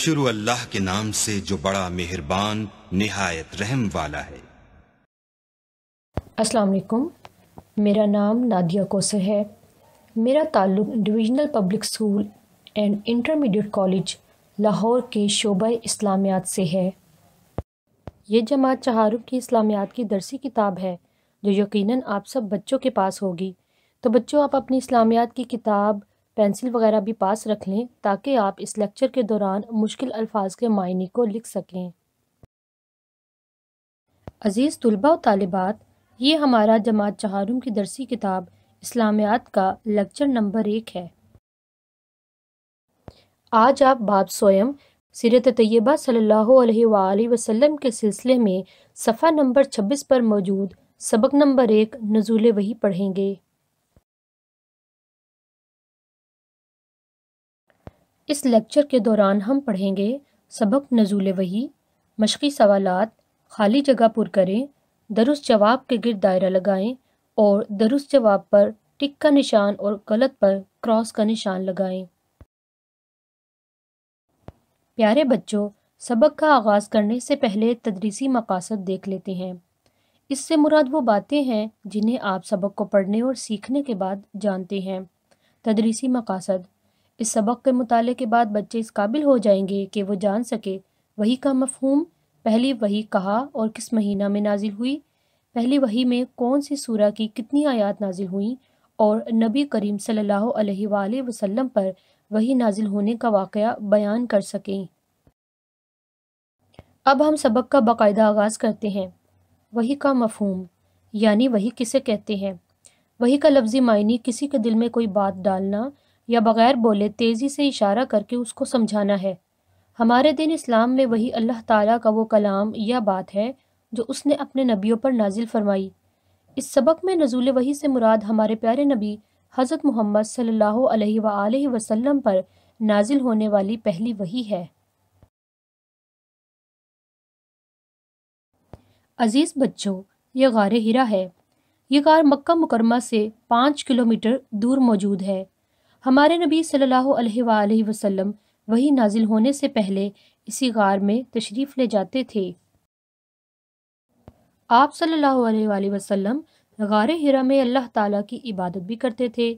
शुरू अल्लाह के नाम से जो बड़ा मेहरबान निहायत रहम वाला है अस्सलाम वालेकुम मेरा नाम नादिया कोसर है मेरा ताल्लुक divisional public school and intermediate college Lahore के शोबा इस्लामियात से है ये जमात चहारुक की इस्लामियात की दरसी किताब है जो यकीनन आप सब बच्चों के पास होगी तो बच्चों आप अपनी इस्लामियात की किताब पेंसिल वगैरह भी पास रख लें ताकि आप इस लेक्चर के दौरान मुश्किल अल्फाज के मायने को लिख सकें अज़ीज़ तलबा और तालबात ये हमारा जमात चहारुम की दरसी किताब इस्लामियात का लेक्चर नंबर एक है आज आप बाप स्वयं सीरत तय्यबा सल्ला वसम के सिलसिले में सफ़ा नंबर छब्बीस पर मौजूद सबक नंबर एक नजूल वही पढ़ेंगे इस लेक्चर के दौरान हम पढ़ेंगे सबक नजूल वही मशक़ी सवाल खाली जगह पुर करें दरुस्त जवाब के गिर दायरा लगाएं और दरुस्त जवाब पर टिक का निशान और गलत पर क्रॉस का निशान लगाएं प्यारे बच्चों सबक का आगाज़ करने से पहले तदरीसी मकासद देख लेते हैं इससे मुराद वो बातें हैं जिन्हें आप सबक को पढ़ने और सीखने के बाद जानते हैं तदरीसी मकासद इस सबक के मुताले के बाद बच्चे इस काबिल हो जाएंगे कि वो जान सके वही का मफहूम पहली वही कहा और किस महीना में नाजिल हुई पहली वही में कौन सी सूरा की कितनी आयात नाजिल हुई और नबी करीम सल्लल्लाहु अलैहि वसल्लम पर वही नाजिल होने का वाक़ बयान कर सकें अब हम सबक का बाकायदा आगाज़ करते हैं वही का मफहूम यानी वही किसे कहते हैं वही का लफ्ज़ी मायनी किसी के दिल में कोई बात डालना या बग़ैर बोले तेज़ी से इशारा करके उसको समझाना है हमारे दिन इस्लाम में वही अल्लाह ताला का वो कलाम या बात है जो उसने अपने नबियों पर नाजिल फरमाई इस सबक में नजूल वही से मुराद हमारे प्यारे नबी हज़रत मोहम्मद सल्ला वसम पर नाजिल होने वाली पहली वही है अजीज़ बच्चों यह गार हीरा है ये गार मक्का मुकरमा से पाँच किलोमीटर दूर मौजूद है हमारे नबी सल्लल्लाहु अलैहि वसल्लम वही नाजिल होने से पहले इसी गार में तशरीफ़ ले जाते थे आप सल्लल्लाहु अलैहि वसल्लम गार हिरा में अल्लाह ताला की इबादत भी करते थे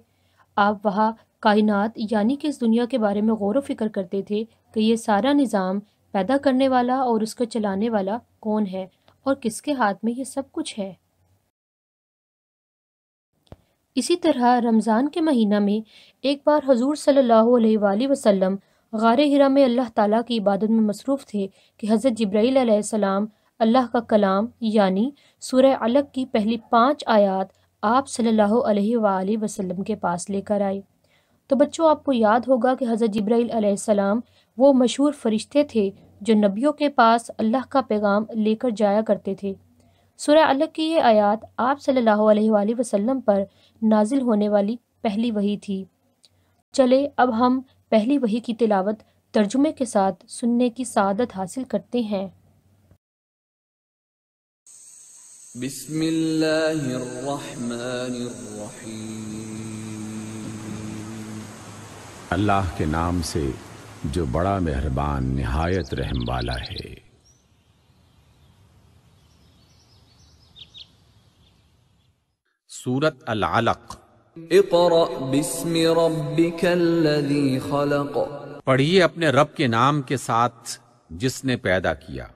आप वहाँ कायनात यानी कि इस दुनिया के बारे में गौर व फिक्र करते थे कि यह सारा निज़ाम पैदा करने वाला और उसको चलाने वाला कौन है और किसके हाथ में ये सब कुछ है इसी तरह रमज़ान के महीना में एक बार हजूर सल्लल्लाहु अलैहि वसल्लम हिरा में अल्लाह ताला की इबादत में मसरूफ़ थे कि हज़रत जब्राईसम अल्लाह का कलाम यानी सूर्य अलग की पहली पाँच आयात आप सल्लल्लाहु अलैहि वसल्लम के पास लेकर आए तो बच्चों आपको याद होगा कि हज़रत जब्राईसम वो मशहूर फरिश्ते थे जो नबियों के पास अल्लाह का पैगाम लेकर जाया करते थे सुरह अलग की ये आयत आप सल्लल्लाहु अलैहि वसल्लम पर नाजिल होने वाली पहली वही थी चले अब हम पहली वही की तिलावत तर्जुमे के साथ सुनने की सादत हासिल करते हैं अल्लाह के नाम से जो बड़ा मेहरबान निहायत रहम वाला है सूरत अल अलक पढ़िए अपने रब के नाम के साथ जिसने पैदा किया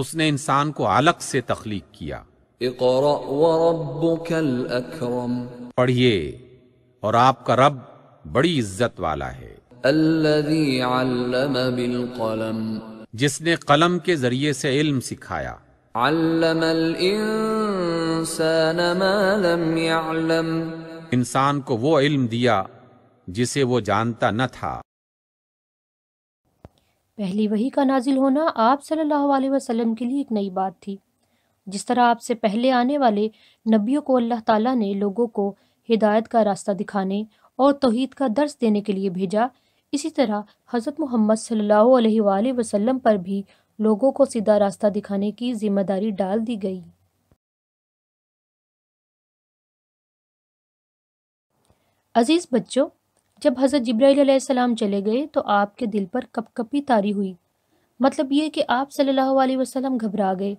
उसने इंसान को अलग से तख्लीक किया पढ़िए और आपका रब बड़ी इज्जत वाला है जिसने कलम के जरिए से इल्म सिखाया इंसान को वो इल्म दिया जिसे वो जानता न था पहली वही का नाजिल होना आप सल्लल्लाहु अलैहि वसल्लम के लिए एक नई बात थी जिस तरह आपसे पहले आने वाले नबियों को अल्लाह ताला ने लोगों को हिदायत का रास्ता दिखाने और तोहद का दर्स देने के लिए भेजा इसी तरह हज़रत मोहम्मद सल्लल्लाहु वसलम पर भी लोगों को सीधा रास्ता दिखाने की जिम्मेदारी डाल दी गई अज़ीज़ बच्चों जब हज़रत जब्राईसम चले गए तो आपके दिल पर कपकपी तारी हुई मतलब ये कि आप सल्लल्लाहु अलैहि वसल्लम घबरा गए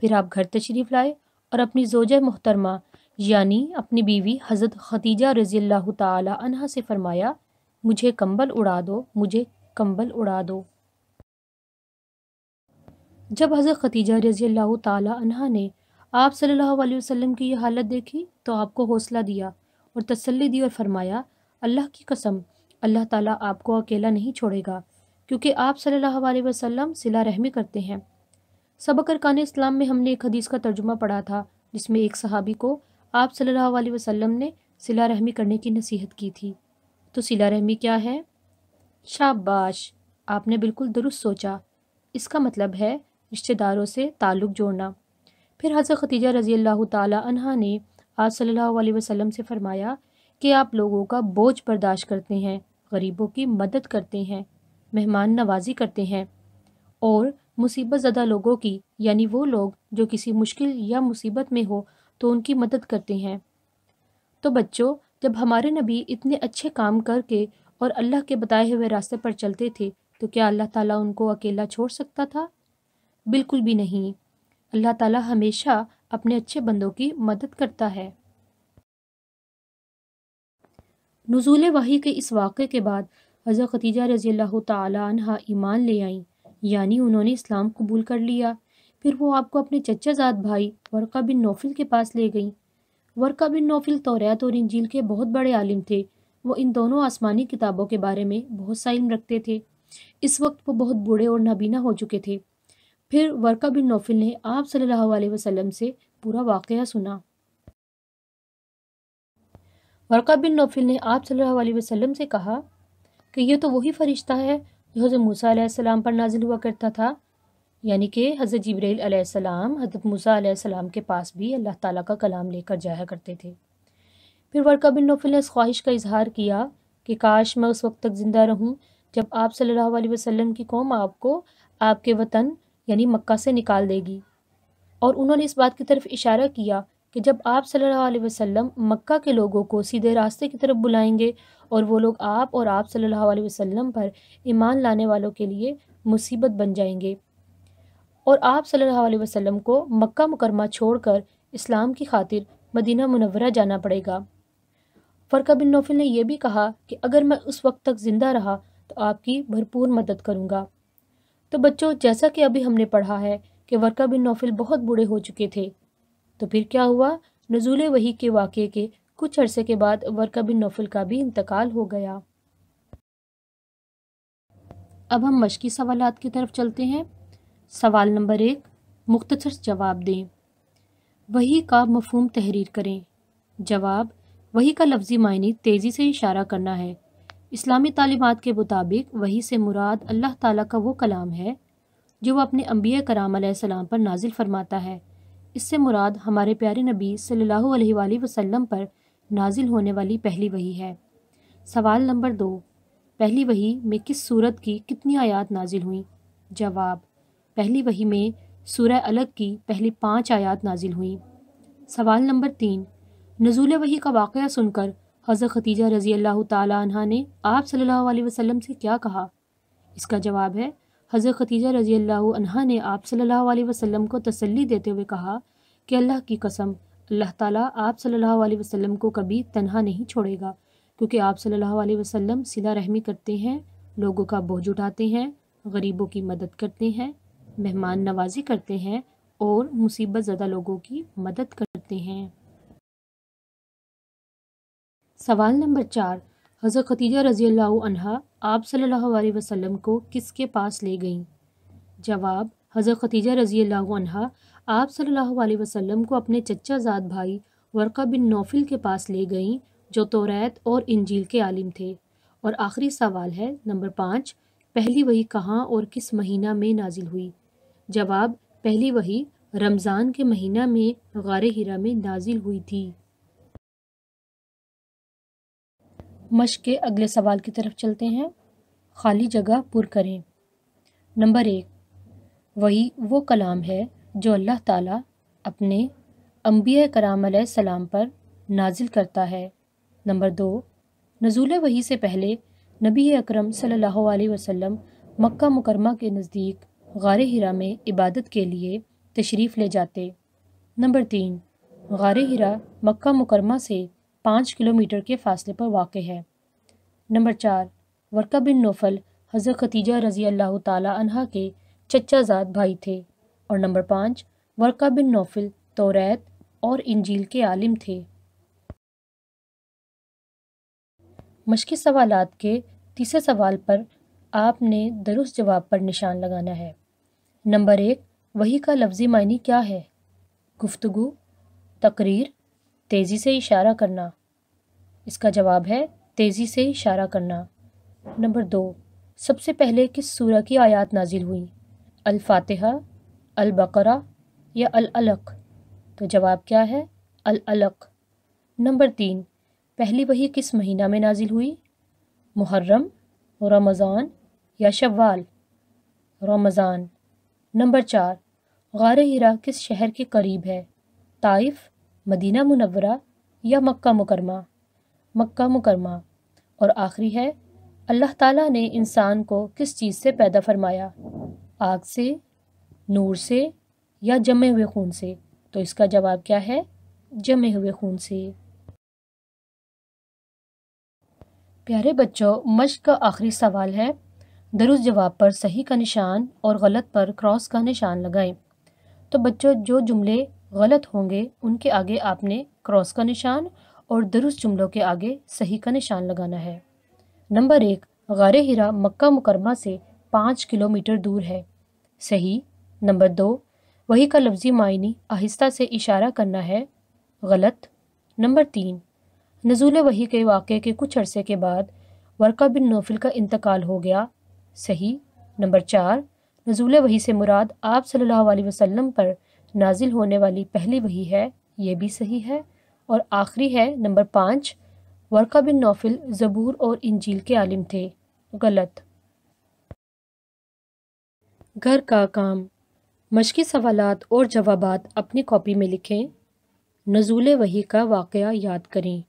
फिर आप घर तशरीफ़ लाए और अपनी जोज मोहतरमा यानी अपनी बीवी हज़रत खतीजा रज़ील्ला तहा से फ़रमाया मुझे कंबल उड़ा दो मुझे कंबल उड़ा दो जब हज़रत खतीजा अल्लाह तहा ने आप सल्लल्लाहु अलैहि वसल्लम की यह हालत देखी तो आपको हौसला दिया और तसल्ली दी और फरमाया अल्लाह की कसम अल्लाह ताला आपको अकेला नहीं छोड़ेगा क्योंकि आप सल्लल्लाहु अलैहि वसल्लम सिला रहमी करते हैं सबकर कान इस्लाम में हमने एक हदीस का तर्जुमा पढ़ा था जिसमें एक सहाबी को आप सल्लल्लाहु अलैहि वसल्लम ने सिला रहमी करने की नसीहत की थी तो सिला रहमी क्या है शाबाश आपने बिल्कुल दुरुस्त सोचा इसका मतलब है रिश्तेदारों से ताल्लुक़ जोड़ना फिर हज़रत खतीजा रज़ी अल्लाह तहा ने आप सल्लल्लाहु अलैहि वसल्लम से फरमाया कि आप लोगों का बोझ बर्दाश्त करते हैं गरीबों की मदद करते हैं मेहमान नवाजी करते हैं और मुसीबत ज़दा लोगों की यानी वो लोग जो किसी मुश्किल या मुसीबत में हो तो उनकी मदद करते हैं तो बच्चों जब हमारे नबी इतने अच्छे काम करके और अल्लाह के बताए हुए रास्ते पर चलते थे तो क्या अल्लाह ताला उनको अकेला छोड़ सकता था बिल्कुल भी नहीं अल्लाह ताला हमेशा अपने अच्छे बंदों की मदद करता है नजूल वही के इस वाक़े के बाद हज़रत खतीजा रज़ी अल्लाह तहा ईमान ले आईं यानी उन्होंने इस्लाम कबूल कर लिया फिर वो आपको अपने चचाजाद भाई वर्का बिन नौफिल के पास ले गई वर्का बिन नौफिल तोरैत और इंजील के बहुत बड़े आलिम थे वो इन दोनों आसमानी किताबों के बारे में बहुत सा इल्म रखते थे इस वक्त वो बहुत बूढ़े और नबीना हो चुके थे फिर वर्का बिन नौफिल ने आप सल्लल्लाहु अलैहि वसल्लम से पूरा वाक़ सुना वर्का बिन नौफिल ने आप सल्लल्लाहु अलैहि वसल्लम से कहा कि यह तो वही फ़रिश्ता है जो हज़रत मूसा अलैहिस्सलाम पर नाजिल हुआ करता था यानी कि हज़रत जबरील अलैहिस्सलाम हज़रत मूसा अलैहिस्सलाम के पास भी अल्लाह ताला का कलाम लेकर जाया करते थे फिर वर्का बिन नौफिल ने इस ख्वाहिश का इजहार किया कि काश मैं उस वक्त तक ज़िंदा रहूँ जब आप सल्लल्लाहु अलैहि वसल्लम की कौम आपको आपके वतन यानी मक्का से निकाल देगी और उन्होंने इस बात की तरफ इशारा किया कि जब आप सल्लल्लाहु अलैहि वसल्लम मक्का के लोगों को सीधे रास्ते की तरफ बुलाएंगे और वो लोग आप और आप सल्लल्लाहु अलैहि वसल्लम पर ईमान लाने वालों के लिए मुसीबत बन जाएंगे और आप सल्लल्लाहु अलैहि वसल्लम को मक्का मुकरमा छोड़कर इस्लाम की खातिर मदीना मुनवरा जाना पड़ेगा फ़रका बिन नौफिल ने यह भी कहा कि अगर मैं उस वक्त तक ज़िंदा रहा तो आपकी भरपूर मदद करूँगा तो बच्चों जैसा कि अभी हमने पढ़ा है कि वर्का बिन नौफिल बहुत बूढ़े हो चुके थे तो फिर क्या हुआ नजूल वही के वाक़े के कुछ अरसे के बाद वर्का बिन नौफिल का भी इंतकाल हो गया अब हम मशकी सवालत की तरफ चलते हैं सवाल नंबर एक मुख्तर जवाब दें वही का मफहम तहरीर करें जवाब वही का लफ्ज़ी मायने तेज़ी से इशारा करना है इस्लामी तलीमत के मुताबिक वही से मुराद अल्लाह ताला का वो कलाम है जो वह अपने अम्बिया कराम सलाम पर नाजिल फरमाता है इससे मुराद हमारे प्यारे नबी सल्ला वसलम पर नाजिल होने वाली पहली वही है सवाल नंबर दो पहली वही में किस सूरत की कितनी आयात नाजिल हुई जवाब पहली वही में सूरह अलग की पहली पाँच आयात नाजिल हुई सवाल नंबर तीन नजूल वही का वाक़ सुनकर हजर खतीजा रज़ी अल्लाह तह ने आप सल्लल्लाहु अलैहि वसल्लम से क्या कहा इसका जवाब है हजर खतीजा रज़ी अल्लाह ने आप सल्लल्लाहु अलैहि वसल्लम को तसल्ली देते हुए कहा कि अल्लाह की कसम अल्लाह ताला आप सल्लल्लाहु अलैहि वसल्लम को कभी तनहा नहीं छोड़ेगा क्योंकि आप सल्ला वसम सिला रहमी करते हैं लोगों का बोझ उठाते हैं गरीबों की मदद करते हैं मेहमान नवाजी करते हैं और मुसीबत ज़दा लोगों की मदद करते हैं सवाल नंबर चार हज़रत खतीजा रज़ी अल्लाह आप सल्लल्लाहु अलैहि वसल्लम को किसके पास ले गईं जवाब हज़रत खतीजा रज़ी अल्लाह आप सल्लल्लाहु अलैहि वसल्लम को अपने चचा जात भाई वर्का बिन नौफिल के पास ले गईं जो तोरैत और इंजील के आलिम थे और आखिरी सवाल है नंबर पाँच पहली वही कहाँ और किस महीना में नाजिल हुई जवाब पहली वही रमज़ान के महीना में गार हिरा में नाजिल हुई थी मश के अगले सवाल की तरफ चलते हैं खाली जगह पुर करें नंबर एक वही वो कलाम है जो अल्लाह ताला अपने अम्बिया कराम सलाम पर नाजिल करता है नंबर दो नजूल वही से पहले नबी अकरम सल्लल्लाहु अलैहि वसल्लम मक्का मुकरमा के नज़दीक गार हिरा में इबादत के लिए तशरीफ़ ले जाते नंबर तीन गार हिरा मक्का मुकरमा से पाँच किलोमीटर के फासले पर वाक़ है नंबर चार वर्का बिन नोफल हजर खतीजा रज़ी अल्लाह तहा के चचाजाद भाई थे और नंबर पाँच वर्का बिन नौफल तोरैत और इंजील के आलिम थे मशक़ सवाल के तीसरे सवाल पर आपने दरुस्त जवाब पर निशान लगाना है नंबर एक वही का लफ्ज़ी मायनी क्या है गुफ्तगु तकरीर तेज़ी से इशारा करना इसका जवाब है तेज़ी से इशारा करना नंबर दो सबसे पहले किस सूरा की आयात नाजिल हुई अल्फातहा अलबकरा या अलक तो जवाब क्या है अलक नंबर तीन पहली वही किस महीना में नाजिल हुई मुहर्रम रमज़ान या शवाल रमज़ान नंबर चार गार हिरा किस शहर के करीब है ताइफ मदीना मुनवरा या मक्का मुकरमा मक्का मुकरमा और आखिरी है अल्लाह ताला ने इंसान को किस चीज़ से पैदा फरमाया आग से नूर से या जमे हुए खून से तो इसका जवाब क्या है जमे हुए खून से प्यारे बच्चों मश्क का आखिरी सवाल है दुरुस्त जवाब पर सही का निशान और गलत पर क्रॉस का निशान लगाएं तो बच्चों जो जुमले गलत होंगे उनके आगे आपने क्रॉस का निशान और दुरुस्त जुमलों के आगे सही का निशान लगाना है नंबर एक गार हिरा मक्का मुकरमा से पाँच किलोमीटर दूर है सही नंबर दो वही का लफ्ज़ी मायनी आहिस्ता से इशारा करना है गलत नंबर तीन नजूल वही के वाक़े के कुछ अरसे के बाद वर्का बिन नोफिल का इंतकाल हो गया सही नंबर चार नजूल वही से मुराद आप सल्लल्लाहु अलैहि वसल्लम पर नाजिल होने वाली पहली वही है यह भी सही है और आखिरी है नंबर पाँच वर्का बिन नौफिल ज़बूर और इंजील के आलिम थे गलत घर का काम मशक़ी सवालत और जवाब अपनी कॉपी में लिखें नजूल वही का वाक़ याद करें